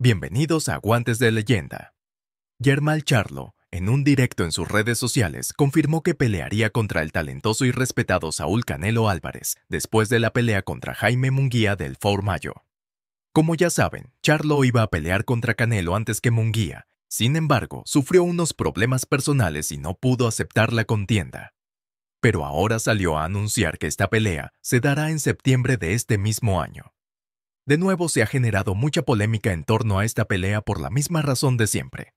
Bienvenidos a Guantes de Leyenda. Germal Charlo, en un directo en sus redes sociales, confirmó que pelearía contra el talentoso y respetado Saúl Canelo Álvarez después de la pelea contra Jaime Munguía del Four Mayo. Como ya saben, Charlo iba a pelear contra Canelo antes que Munguía, sin embargo, sufrió unos problemas personales y no pudo aceptar la contienda. Pero ahora salió a anunciar que esta pelea se dará en septiembre de este mismo año. De nuevo se ha generado mucha polémica en torno a esta pelea por la misma razón de siempre.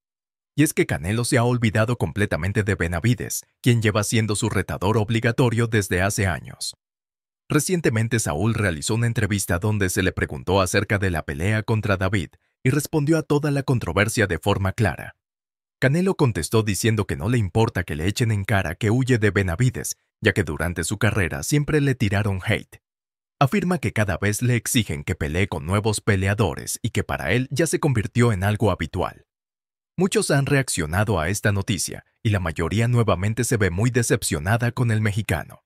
Y es que Canelo se ha olvidado completamente de Benavides, quien lleva siendo su retador obligatorio desde hace años. Recientemente Saúl realizó una entrevista donde se le preguntó acerca de la pelea contra David y respondió a toda la controversia de forma clara. Canelo contestó diciendo que no le importa que le echen en cara que huye de Benavides, ya que durante su carrera siempre le tiraron hate afirma que cada vez le exigen que pelee con nuevos peleadores y que para él ya se convirtió en algo habitual. Muchos han reaccionado a esta noticia y la mayoría nuevamente se ve muy decepcionada con el mexicano.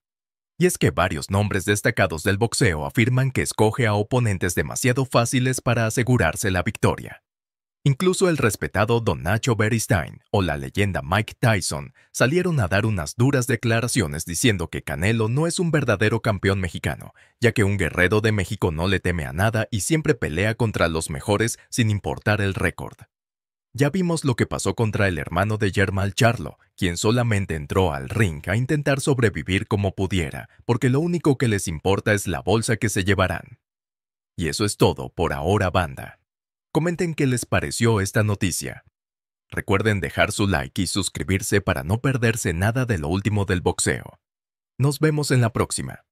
Y es que varios nombres destacados del boxeo afirman que escoge a oponentes demasiado fáciles para asegurarse la victoria. Incluso el respetado Don Nacho Beristain o la leyenda Mike Tyson salieron a dar unas duras declaraciones diciendo que Canelo no es un verdadero campeón mexicano, ya que un guerrero de México no le teme a nada y siempre pelea contra los mejores sin importar el récord. Ya vimos lo que pasó contra el hermano de Germal Charlo, quien solamente entró al ring a intentar sobrevivir como pudiera, porque lo único que les importa es la bolsa que se llevarán. Y eso es todo por ahora, banda. Comenten qué les pareció esta noticia. Recuerden dejar su like y suscribirse para no perderse nada de lo último del boxeo. Nos vemos en la próxima.